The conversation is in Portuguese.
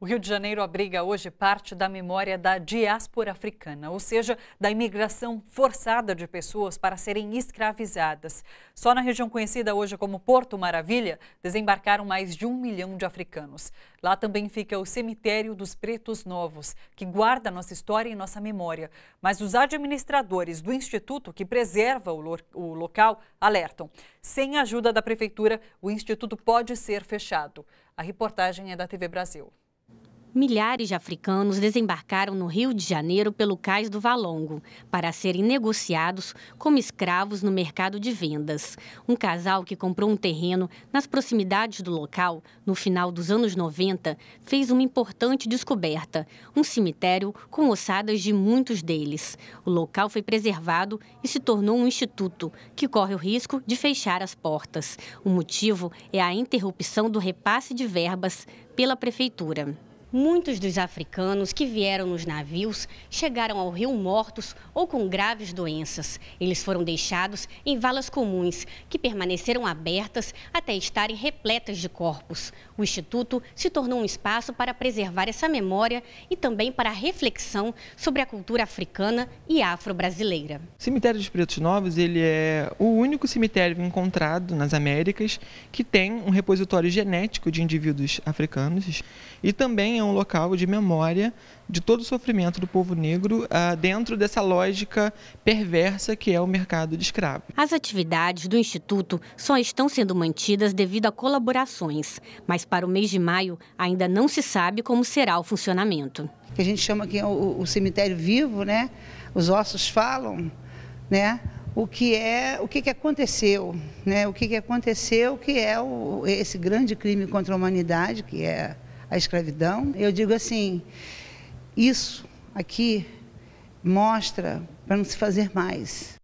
O Rio de Janeiro abriga hoje parte da memória da diáspora africana, ou seja, da imigração forçada de pessoas para serem escravizadas. Só na região conhecida hoje como Porto Maravilha, desembarcaram mais de um milhão de africanos. Lá também fica o Cemitério dos Pretos Novos, que guarda nossa história e nossa memória. Mas os administradores do instituto que preserva o, lo o local alertam. Sem a ajuda da prefeitura, o instituto pode ser fechado. A reportagem é da TV Brasil. Milhares de africanos desembarcaram no Rio de Janeiro pelo cais do Valongo para serem negociados como escravos no mercado de vendas. Um casal que comprou um terreno nas proximidades do local, no final dos anos 90, fez uma importante descoberta: um cemitério com ossadas de muitos deles. O local foi preservado e se tornou um instituto que corre o risco de fechar as portas. O motivo é a interrupção do repasse de verbas pela prefeitura. Muitos dos africanos que vieram nos navios chegaram ao rio mortos ou com graves doenças. Eles foram deixados em valas comuns, que permaneceram abertas até estarem repletas de corpos. O Instituto se tornou um espaço para preservar essa memória e também para reflexão sobre a cultura africana e afro-brasileira. O Cemitério dos Pretos Novos ele é o único cemitério encontrado nas Américas que tem um repositório genético de indivíduos africanos e também é um local de memória de todo o sofrimento do povo negro ah, dentro dessa lógica perversa que é o mercado de escravos. As atividades do Instituto só estão sendo mantidas devido a colaborações, mas para o mês de maio ainda não se sabe como será o funcionamento. Que a gente chama aqui o, o cemitério vivo, né? Os ossos falam, né? o que é o que, que aconteceu, né? O que, que aconteceu que é o, esse grande crime contra a humanidade que é a escravidão. Eu digo assim, isso aqui mostra para não se fazer mais.